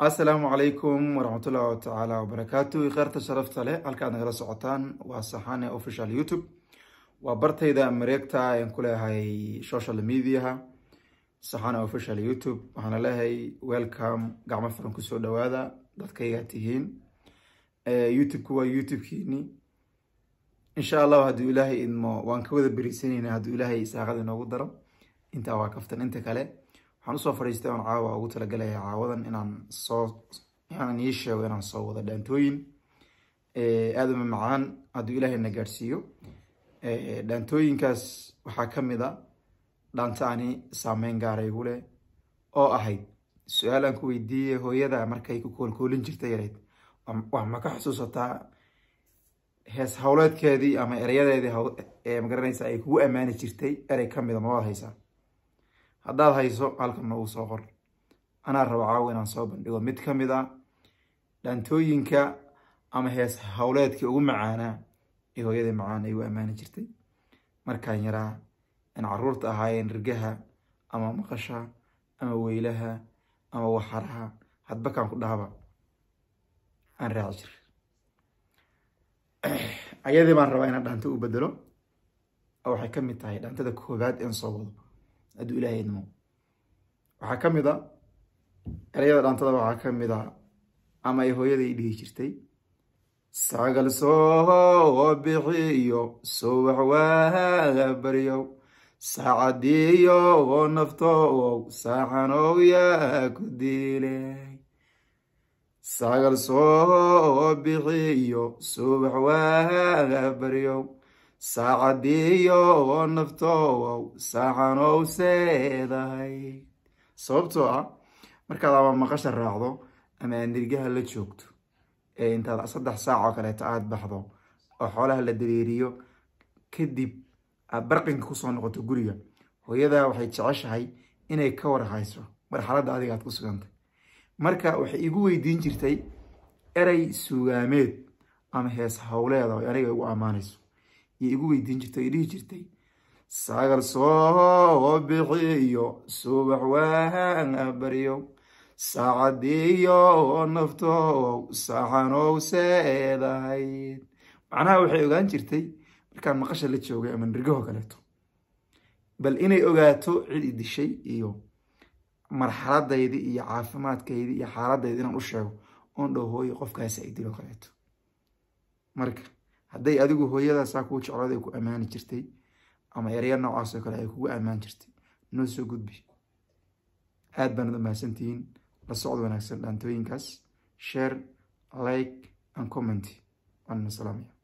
asalaamu calaykum waraxmatullahi tacaala wabarakaatu kheyrta sharafta leh halkaad nagala socotaan waa saxane official youtube waa bartayda mareegta aan ku leeyahay social mediaha saxane official youtube waxaana leeyahay welcome gacmo furan kusoo dhawaada dadkaygaa tihiin youtube-ku waa youtube-kiini insha allahu hadduu ilaahay idmo waan ka wada beriisanaynaa hadduu ilaahay saaqada inoogu daro intaa waa kaftan inta kale waxaan usoo fadhiistay oon caawa ugu talagalaya caawadan inaan soo inaan ii sheego inaan soo wada dhaantooyin eh, aada uma macaan hadduu ilaahay na gaadhsiiyo eh, dhaantooyinkaas waxaa ka mid a dhaanta ani saameyn gaara igu leh oo ahayd su-aal aan ku weydiiyey hooyada markay ku koolkoolin jirtay yareyd wax ma ka xusuusataa hees howleedkeedii ama erayadeedii magaranaysa ay kugu ammaani jirtay erey ka mida ma haysaa haddaad hayso halkan noogu soo qor anaa raba caawa inaan soo bandhigo mid ka mid a dhaantooyinka ama hees howleedkii ugu macaanaa ee hooyadai macaana u ammaani jirtay markaan yaraa in caruurta ahaayeen rigaha ama maqasha ama weylaha ama waxaraha hadbakaan ku dhahaba aan raaci jir ayadii baan rabaa inaan dhaanto u bedelo waxay ka mid tahay dhaantada koobaad in soo wado adduu ilaahay waxaa ka mid a ereyada dhaantada waxaa ka mid ah ama ay hooyaday dhihi jirtay sagal soo bixiyo subax waaga baryow saacadiyo naftoow saaxanow yaa ku diilay sagal soo bixiyo subax waa baryow saacadiiyo naftowow saacanow seedahay sababtoo ah markaad ama maqasha raacdo ama aanirigaha la joogto ee intaad saddex saac oo kaleeto aad baxdo oo xoolaha la dareeriyo kadib aad barqinka kusoo noqoto guriga hooyadaa waxay jeceshahay inay ka warhayso marxalada adiga ku sugantay marka waxay igu weydiin jirtay eray sugaameed ama hees howleeda ay aniga igu ammaanayso iyo igu weydiin jirtay ay dhihi jirtay sagal soo bixiyo subax waan baryow saacadiyo naftow saxanow seedahayd macnaha waxay ogaan jirtay markaan maqasha la joogay ama nirgahoo kaleeto bal inay ogaato cid i dishay iyo marxaladaydi iyo caafimaadkaydi iyo xaaladaydi inaan u sheego oon dhow hooyo qofkaasi ay dilo kaleeto marka hadday adigu hooyadaasaa ah kuu jeclood ay ku ammaani jirtay ama yarya noocaasoo kale ay kugu ammaan jirtay noo soo gudbi aad baanad umahadsantihiin la socod wanaagsan dhaantooyinkaas share like and comment waanna